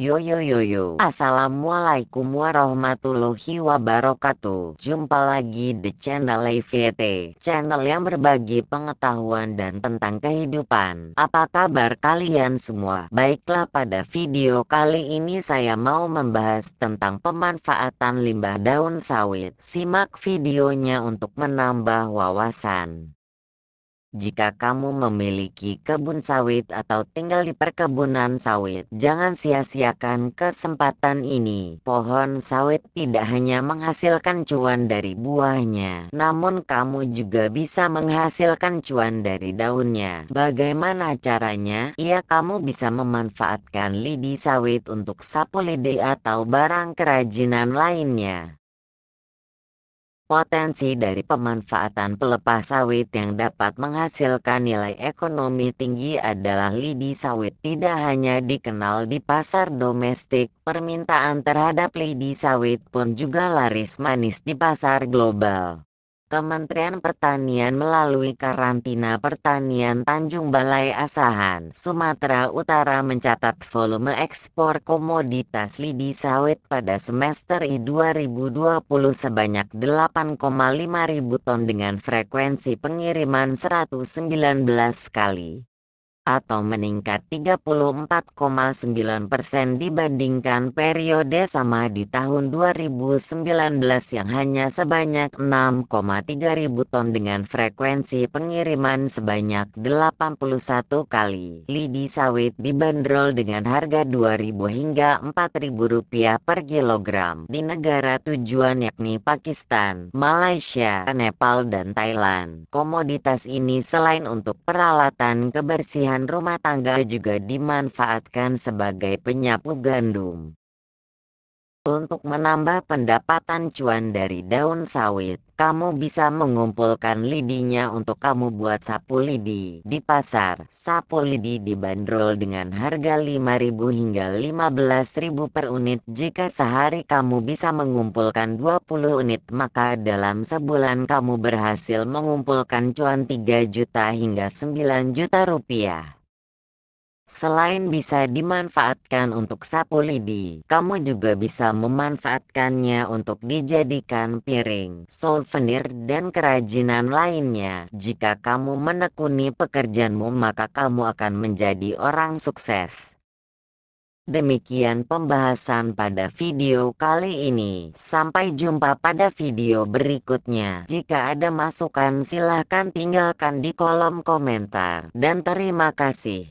Yo yo yo yo Assalamualaikum warahmatullahi wabarakatuh Jumpa lagi di channel EVT Channel yang berbagi pengetahuan dan tentang kehidupan Apa kabar kalian semua? Baiklah pada video kali ini saya mau membahas tentang pemanfaatan limbah daun sawit Simak videonya untuk menambah wawasan jika kamu memiliki kebun sawit atau tinggal di perkebunan sawit, jangan sia-siakan kesempatan ini. Pohon sawit tidak hanya menghasilkan cuan dari buahnya, namun kamu juga bisa menghasilkan cuan dari daunnya. Bagaimana caranya? Ya, kamu bisa memanfaatkan lidi sawit untuk sapu lidi atau barang kerajinan lainnya potensi dari pemanfaatan pelepah sawit yang dapat menghasilkan nilai ekonomi tinggi adalah lidi sawit tidak hanya dikenal di pasar domestik, permintaan terhadap lidi sawit pun juga laris manis di pasar global. Kementerian Pertanian melalui Karantina Pertanian Tanjung Balai Asahan, Sumatera Utara mencatat volume ekspor komoditas lidi sawit pada semester I 2020 sebanyak 8,5 ribu ton dengan frekuensi pengiriman 119 kali atau meningkat 34,9 persen dibandingkan periode sama di tahun 2019 yang hanya sebanyak 6,3 ribu ton dengan frekuensi pengiriman sebanyak 81 kali. Lidi sawit dibanderol dengan harga 2.000 hingga 4.000 rupiah per kilogram di negara tujuan yakni Pakistan, Malaysia, Nepal, dan Thailand. Komoditas ini selain untuk peralatan kebersihan kebersihan rumah tangga juga dimanfaatkan sebagai penyapu gandum. Untuk menambah pendapatan cuan dari daun sawit, kamu bisa mengumpulkan lidinya untuk kamu buat sapu lidi di pasar. Sapu lidi dibanderol dengan harga 5.000 hingga 15.000 per unit. Jika sehari kamu bisa mengumpulkan 20 unit, maka dalam sebulan kamu berhasil mengumpulkan cuan 3 juta hingga 9 juta rupiah. Selain bisa dimanfaatkan untuk sapu lidi, kamu juga bisa memanfaatkannya untuk dijadikan piring, souvenir, dan kerajinan lainnya. Jika kamu menekuni pekerjaanmu, maka kamu akan menjadi orang sukses. Demikian pembahasan pada video kali ini. Sampai jumpa pada video berikutnya. Jika ada masukan silahkan tinggalkan di kolom komentar. Dan terima kasih.